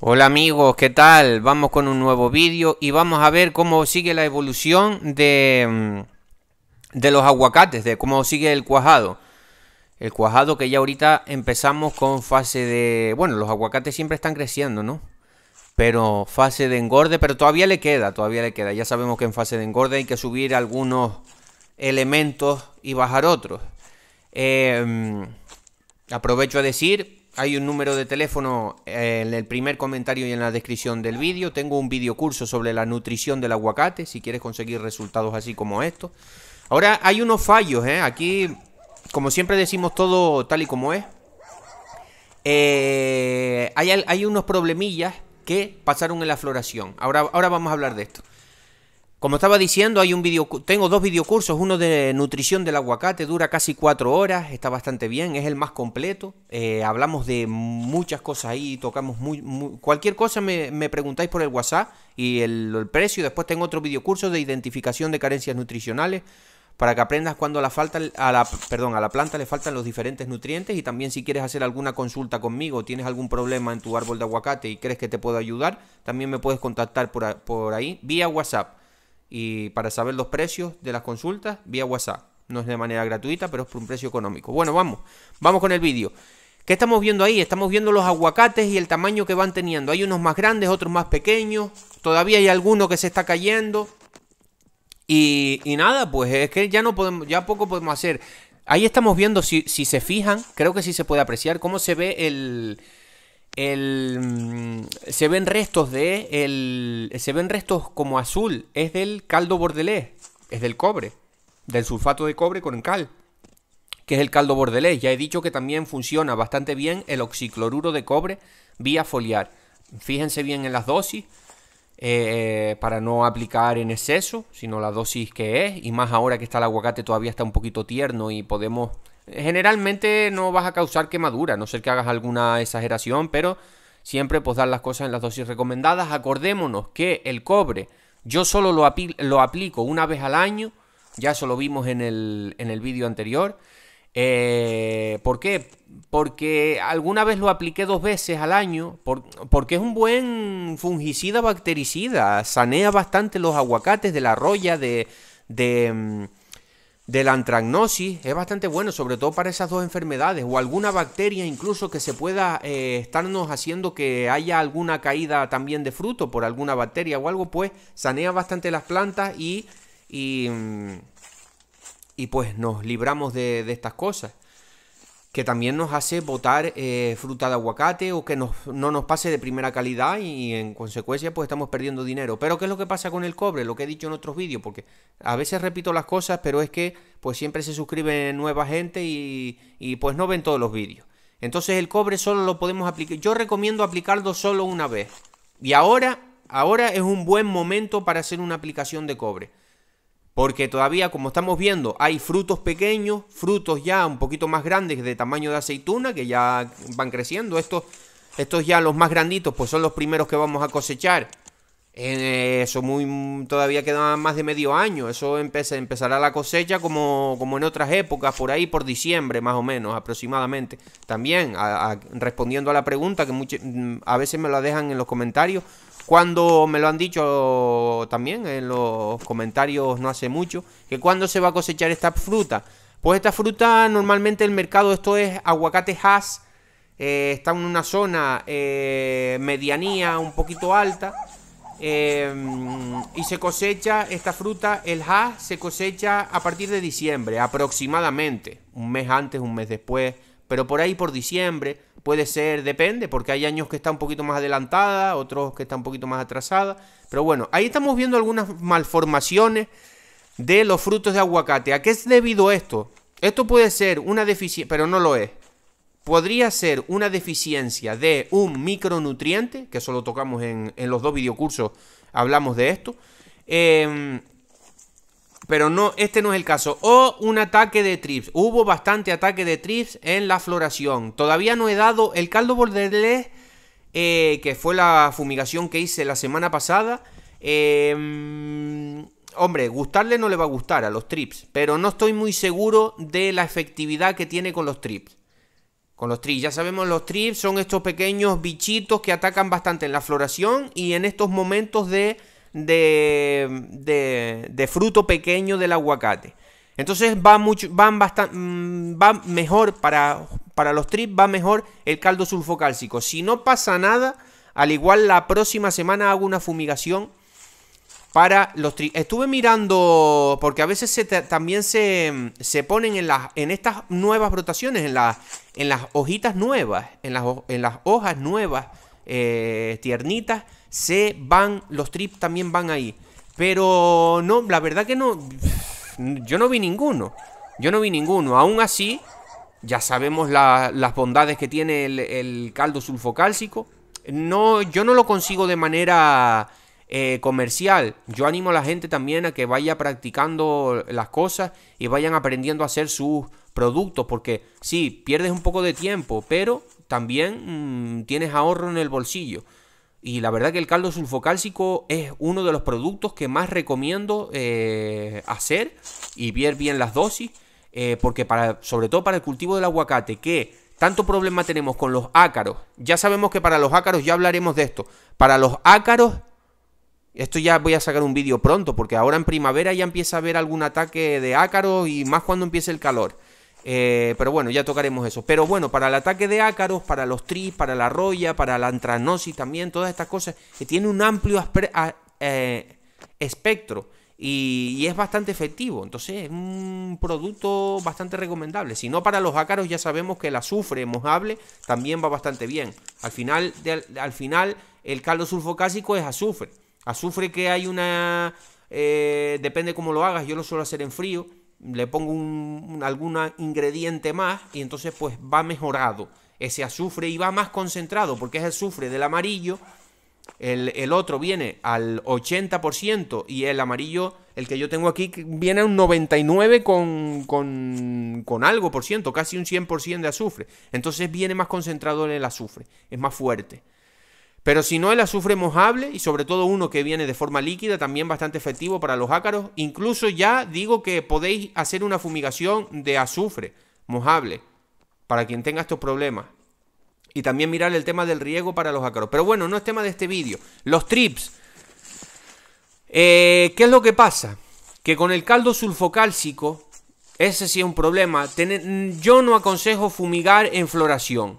Hola amigos, ¿qué tal? Vamos con un nuevo vídeo y vamos a ver cómo sigue la evolución de, mm, de los aguacates, de cómo sigue el cuajado. El cuajado que ya ahorita empezamos con fase de... Bueno, los aguacates siempre están creciendo, ¿no? Pero fase de engorde, pero todavía le queda, todavía le queda. Ya sabemos que en fase de engorde hay que subir algunos elementos y bajar otros. Eh, mm, aprovecho a decir hay un número de teléfono eh, en el primer comentario y en la descripción del vídeo. Tengo un videocurso curso sobre la nutrición del aguacate, si quieres conseguir resultados así como estos. Ahora hay unos fallos, ¿eh? Aquí, como siempre decimos todo tal y como es. Eh, hay, unos problemillas que pasaron en la floración. Ahora, ahora vamos a hablar de esto. Como estaba diciendo, hay un video, tengo dos videocursos, uno de nutrición del aguacate, dura casi cuatro horas, está bastante bien, es el más completo. Eh, hablamos de muchas cosas ahí, tocamos muy, cualquier cosa me, preguntáis por el WhatsApp y el, precio. Después tengo otro videocurso de identificación de carencias nutricionales para que aprendas cuando la falta a la, perdón, a la planta le faltan los diferentes nutrientes y también si quieres hacer alguna consulta conmigo, tienes algún problema en tu árbol de aguacate y crees que te puedo ayudar, también me puedes contactar por ahí vía WhatsApp y para saber los precios de las consultas, vía WhatsApp. No es de manera gratuita, pero es por un precio económico. Bueno, vamos, vamos con el vídeo. ¿Qué estamos viendo ahí? Estamos viendo los aguacates y el tamaño que van teniendo. Hay unos más grandes, otros más pequeños. Todavía hay alguno que se está cayendo. Y, nada, pues es que ya no podemos, ya poco podemos hacer. Ahí estamos viendo, si, si se fijan, creo que sí se puede apreciar cómo se ve el, Mm, se ven restos de el, se ven restos como azul es del caldo bordelés es del cobre del sulfato de cobre con cal que es el caldo bordelés ya he dicho que también funciona bastante bien el oxicloruro de cobre vía foliar fíjense bien en las dosis eh, para no aplicar en exceso sino la dosis que es y más ahora que está el aguacate todavía está un poquito tierno y podemos Generalmente no vas a causar quemadura, no ser que hagas alguna exageración, pero siempre pues dar las cosas en las dosis recomendadas. Acordémonos que el cobre yo solo lo, lo aplico una vez al año, ya eso lo vimos en el, vídeo anterior. Eh, ¿Por qué? Porque alguna vez lo apliqué dos veces al año, porque es un buen fungicida bactericida, sanea bastante los aguacates de la roya, de mm, de la antragnosis es bastante bueno, sobre todo para esas dos enfermedades o alguna bacteria incluso que se pueda eh, estarnos haciendo que haya alguna caída también de fruto por alguna bacteria o algo, pues sanea bastante las plantas y, y, y pues nos libramos de, de estas cosas que también nos hace botar eh, fruta de aguacate o que no nos pase de primera calidad y en consecuencia pues estamos perdiendo dinero. Pero ¿qué es lo que pasa con el cobre? Lo que he dicho en otros vídeos, porque a veces repito las cosas, pero es que pues siempre se suscribe nueva gente y, y pues no ven todos los vídeos. Entonces el cobre solo lo podemos aplicar. Yo recomiendo aplicarlo solo una vez. Y ahora, ahora es un buen momento para hacer una aplicación de cobre porque todavía, como estamos viendo, hay frutos pequeños, frutos ya un poquito más grandes de tamaño de aceituna, que ya van creciendo. Estos, estos ya los más granditos, pues son los primeros que vamos a cosechar. Eh, eso muy todavía queda más de medio año. Eso empezará la cosecha como, como en otras épocas, por ahí por diciembre más o menos aproximadamente. También respondiendo a la pregunta que mm, a veces me la dejan en los comentarios cuando me lo han dicho también en los comentarios no hace mucho, que cuando se va a cosechar esta fruta. Pues esta fruta normalmente el mercado, esto es aguacate has, eh, está en una zona eh, medianía un poquito alta eh, y se cosecha esta fruta, el has se cosecha a partir de diciembre aproximadamente, un mes antes, un mes después pero por ahí por diciembre puede ser, depende, porque hay años que está un poquito más adelantada, otros que está un poquito más atrasada, pero bueno, ahí estamos viendo algunas malformaciones de los frutos de aguacate. ¿A qué es debido esto? Esto puede ser una deficiencia, pero no lo es. Podría ser una deficiencia de un micronutriente, que eso lo tocamos en, en los dos videocursos, hablamos de esto. Eh, pero no, este no es el caso. O un ataque de trips. Hubo bastante ataque de trips en la floración. Todavía no he dado el caldo bordelés, eh, que fue la fumigación que hice la semana pasada. Em, hombre, gustarle no le va a gustar a los trips. Pero no estoy muy seguro de la efectividad que tiene con los trips. Con los trips, ya sabemos, los trips son estos pequeños bichitos que atacan bastante en la floración y en estos momentos de de, de, fruto pequeño del aguacate. Entonces va mucho, van bastante, mm, va mejor para, para los trips, va mejor el caldo sulfocálcico. Si no pasa nada, al igual la próxima semana hago una fumigación para los trips. Estuve mirando, porque a veces también se, se, ponen en, las, en estas nuevas rotaciones en, las, en las hojitas nuevas, en en las hojas nuevas eh, tiernitas, se van, los trips también van ahí. Pero no, la verdad que no, yo no vi ninguno, yo no vi ninguno. Aún así, ya sabemos las bondades que tiene el, caldo sulfocálcico. No, yo no lo consigo de manera eh, comercial. Yo animo a la gente también a que vaya practicando las cosas y vayan aprendiendo a hacer sus productos. Porque sí, pierdes un poco de tiempo, pero también mm, tienes ahorro en el bolsillo. Y la verdad que el caldo sulfocálcico es uno de los productos que más recomiendo eh, hacer y ver bien las dosis, eh, porque para, sobre todo para el cultivo del aguacate, que tanto problema tenemos con los ácaros, ya sabemos que para los ácaros, ya hablaremos de esto, para los ácaros, esto ya voy a sacar un vídeo pronto, porque ahora en primavera ya empieza a haber algún ataque de ácaros y más cuando empiece el calor. Eh, pero bueno, ya tocaremos eso. Pero bueno, para el ataque de ácaros, para los tris, para la roya, para la antranosis también, todas estas cosas, que eh, tiene un amplio eh, espectro y, es bastante efectivo. Entonces es un producto bastante recomendable. Si no para los ácaros, ya sabemos que el azufre mojable también va bastante bien. Al final, al final el caldo sulfocásico es azufre. Azufre que hay una... depende cómo lo hagas, yo lo suelo hacer en frío le pongo un, algún ingrediente más y entonces pues va mejorado ese azufre y va más concentrado porque es el azufre del amarillo. El, el otro viene al 80% y el amarillo, el que yo tengo aquí, viene a un 99 con, con, con algo por ciento, casi un 100% de azufre. Entonces viene más concentrado en el azufre, es más fuerte. Pero si no, el azufre mojable y sobre todo uno que viene de forma líquida, también bastante efectivo para los ácaros. Incluso ya digo que podéis hacer una fumigación de azufre mojable para quien tenga estos problemas. Y también mirar el tema del riego para los ácaros. Pero bueno, no es tema de este vídeo. Los trips. Eh, ¿Qué es lo que pasa? Que con el caldo sulfocálcico, ese sí es un problema. yo no aconsejo fumigar en floración.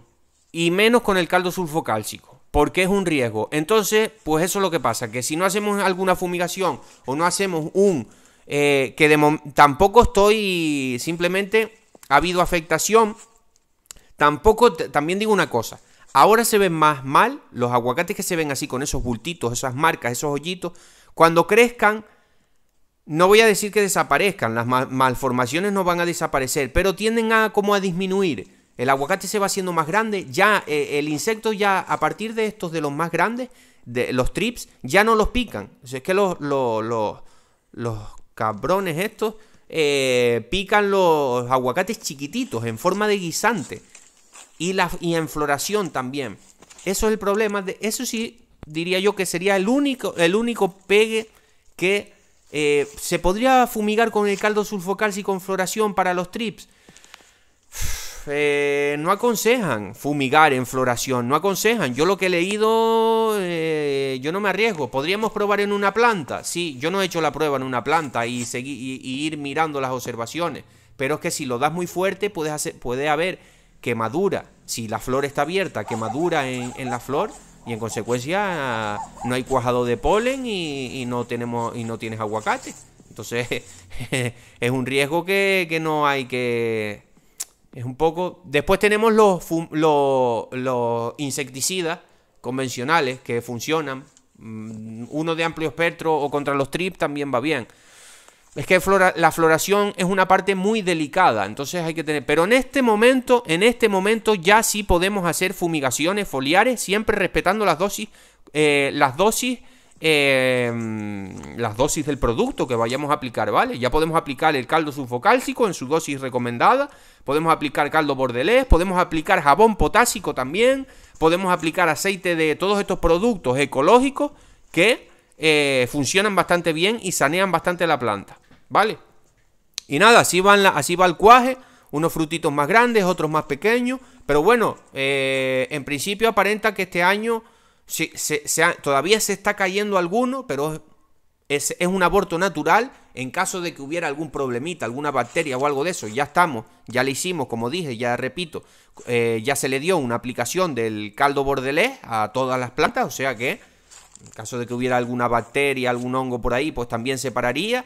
Y menos con el caldo sulfocálcico porque es un riesgo. Entonces, pues eso es lo que pasa, que si no hacemos alguna fumigación o no hacemos un... Eh, que tampoco estoy simplemente ha habido afectación. Tampoco, también digo una cosa, ahora se ven más mal los aguacates que se ven así con esos bultitos, esas marcas, esos hoyitos. Cuando crezcan, no voy a decir que desaparezcan, las malformaciones no van a desaparecer, pero tienden a como a disminuir. El aguacate se va haciendo más grande, ya eh, el insecto ya a partir de estos de los más grandes, de los trips, ya no los pican. O sea, es que los, cabrones estos eh, pican los aguacates chiquititos en forma de guisante y, la, y en floración también. Eso es el problema. De, eso sí diría yo que sería el único, el único pegue que eh, se podría fumigar con el caldo sulfocalci con floración para los trips. Eh, no aconsejan fumigar en floración, no aconsejan. Yo lo que he leído, eh, yo no me arriesgo. ¿Podríamos probar en una planta? Sí, yo no he hecho la prueba en una planta y, seguir, ir mirando las observaciones. Pero es que si lo das muy fuerte, puedes hacer, puede haber quemadura. Si la flor está abierta, quemadura en, la flor y en consecuencia no hay cuajado de polen y, no tenemos y no tienes aguacate. Entonces es un riesgo que no hay que es un poco. Después tenemos los, los, insecticidas convencionales que funcionan. Mm, uno de amplio espectro o contra los trips también va bien. Es que la floración es una parte muy delicada, entonces hay que tener. Pero en este momento, en este momento ya sí podemos hacer fumigaciones foliares, siempre respetando las dosis, eh, las dosis Em, las dosis del producto que vayamos a aplicar, ¿vale? Ya podemos aplicar el caldo sulfocálcico en su dosis recomendada, podemos aplicar caldo bordelés, podemos aplicar jabón potásico también, podemos aplicar aceite de todos estos productos ecológicos que eh, funcionan bastante bien y sanean bastante la planta, ¿vale? Y nada, así, van así va el cuaje, unos frutitos más grandes, otros más pequeños, pero bueno, eh, en principio aparenta que este año... Sí, se, todavía se está cayendo alguno, pero es, un aborto natural en caso de que hubiera algún problemita, alguna bacteria o algo de eso. Ya estamos, ya le hicimos, como dije, ya repito, eh, ya se le dio una aplicación del caldo bordelés a todas las plantas, o sea que en caso de que hubiera alguna bacteria, algún hongo por ahí, pues también se pararía.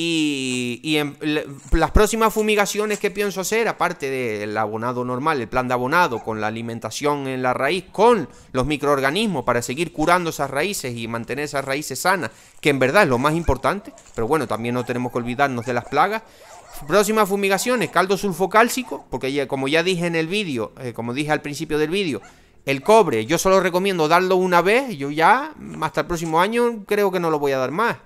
Y, las próximas fumigaciones que pienso hacer, aparte del abonado normal, el plan de abonado, con la alimentación en la raíz, con los microorganismos para seguir curando esas raíces y mantener esas raíces sanas, que en verdad es lo más importante, pero bueno, también no tenemos que olvidarnos de las plagas. Próximas fumigaciones, caldo sulfocálcico, porque como ya dije en el vídeo, eh, como dije al principio del vídeo, el cobre, yo solo recomiendo darlo una vez, yo ya hasta el próximo año creo que no lo voy a dar más.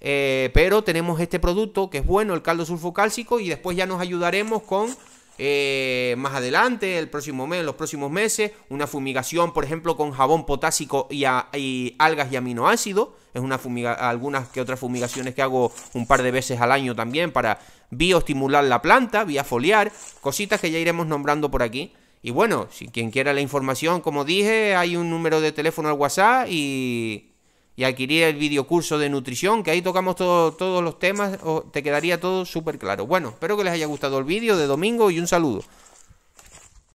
Eh, pero tenemos este producto que es bueno, el caldo sulfocálcico, y después ya nos ayudaremos con eh, más adelante, el próximo mes, los próximos meses, una fumigación, por ejemplo, con jabón potásico y, y algas y aminoácidos. Es una fumiga, algunas que otras fumigaciones que hago un par de veces al año también para bioestimular la planta, vía foliar, cositas que ya iremos nombrando por aquí. Y bueno, si quien quiera la información, como dije, hay un número de teléfono al WhatsApp y y adquirir el videocurso de nutrición, que ahí tocamos todos los temas, o te quedaría todo súper claro. Bueno, espero que les haya gustado el vídeo de domingo y un saludo.